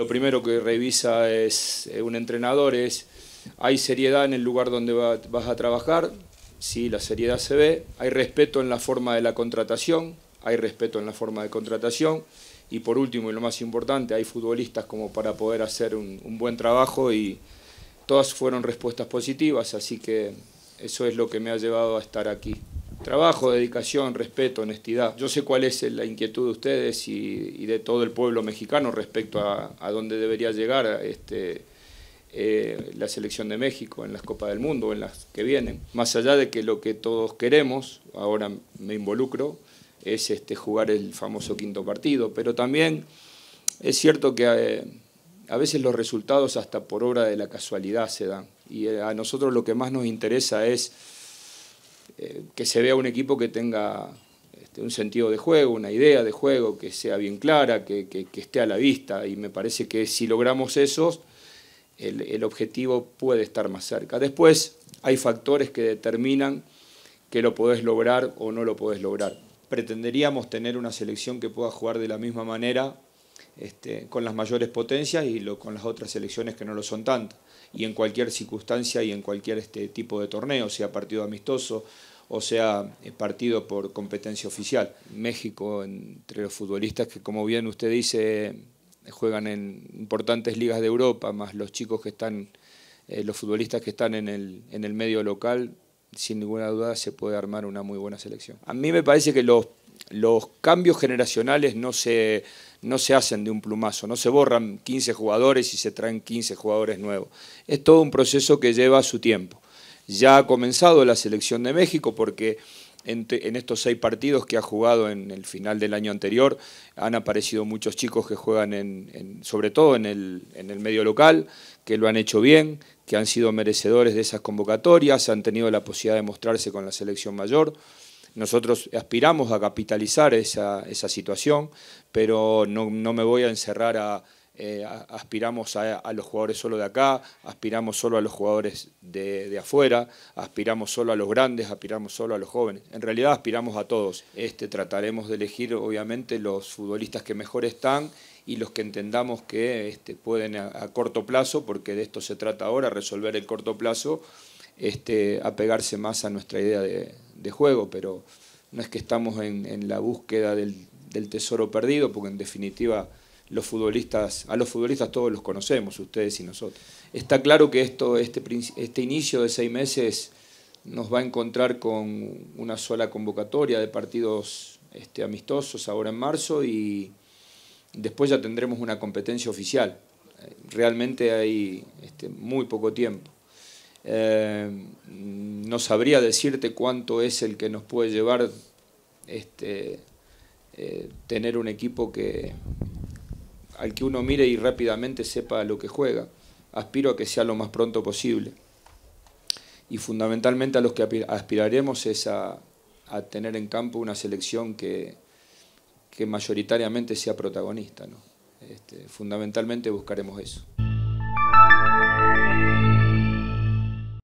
Lo primero que revisa es eh, un entrenador es, ¿hay seriedad en el lugar donde vas a trabajar? Sí, la seriedad se ve. Hay respeto en la forma de la contratación, hay respeto en la forma de contratación. Y por último, y lo más importante, hay futbolistas como para poder hacer un buen trabajo y todas fueron respuestas positivas, así que eso es lo que me ha llevado a estar aquí. Trabajo, dedicación, respeto, honestidad. Yo sé cuál es la inquietud de ustedes y, de todo el pueblo mexicano respecto a, dónde debería llegar este, eh, la selección de México en las Copas del Mundo, en las que vienen. Más allá de que lo que todos queremos, ahora me involucro, es este, jugar el famoso quinto partido, pero también es cierto que eh, a veces los resultados hasta por obra de la casualidad se dan y eh, a nosotros lo que más nos interesa es eh, que se vea un equipo que tenga este, un sentido de juego, una idea de juego, que sea bien clara, que, esté a la vista. Y me parece que si logramos eso, el, el objetivo puede estar más cerca. Después hay factores que determinan que lo podés lograr o no lo podés lograr. Pretenderíamos tener una selección que pueda jugar de la misma manera este, con las mayores potencias y con las otras selecciones que no lo son tanto. Y en cualquier circunstancia y en cualquier este, tipo de torneo, sea partido amistoso o sea eh, partido por competencia oficial. México, entre los futbolistas que, como bien usted dice, juegan en importantes ligas de Europa, más los chicos que están, eh, los futbolistas que están en el, en el medio local, sin ninguna duda se puede armar una muy buena selección. A mí me parece que los, los cambios generacionales no se no se hacen de un plumazo, no se borran 15 jugadores y se traen 15 jugadores nuevos. Es todo un proceso que lleva su tiempo. Ya ha comenzado la selección de México porque en, estos seis partidos que ha jugado en el final del año anterior, han aparecido muchos chicos que juegan sobre todo en el, en el medio local, que lo han hecho bien, que han sido merecedores de esas convocatorias, han tenido la posibilidad de mostrarse con la selección mayor. Nosotros aspiramos a capitalizar esa, esa situación, pero no, me voy a encerrar a... Eh, aspiramos a, los jugadores solo de acá, aspiramos solo a los jugadores de, afuera, aspiramos solo a los grandes, aspiramos solo a los jóvenes. En realidad aspiramos a todos. Este, trataremos de elegir obviamente los futbolistas que mejor están y los que entendamos que este, pueden a, a corto plazo, porque de esto se trata ahora, resolver el corto plazo, este, apegarse más a nuestra idea de, de juego, pero no es que estamos en, la búsqueda del, tesoro perdido, porque en definitiva los futbolistas, a los futbolistas todos los conocemos, ustedes y nosotros. Está claro que esto, este, este, inicio de seis meses nos va a encontrar con una sola convocatoria de partidos este, amistosos ahora en marzo y después ya tendremos una competencia oficial. Realmente hay este, muy poco tiempo. Eh, no sabría decirte cuánto es el que nos puede llevar este, eh, tener un equipo que, al que uno mire y rápidamente sepa lo que juega. Aspiro a que sea lo más pronto posible. Y fundamentalmente a los que aspiraremos es a, tener en campo una selección que, mayoritariamente sea protagonista. Este, fundamentalmente buscaremos eso.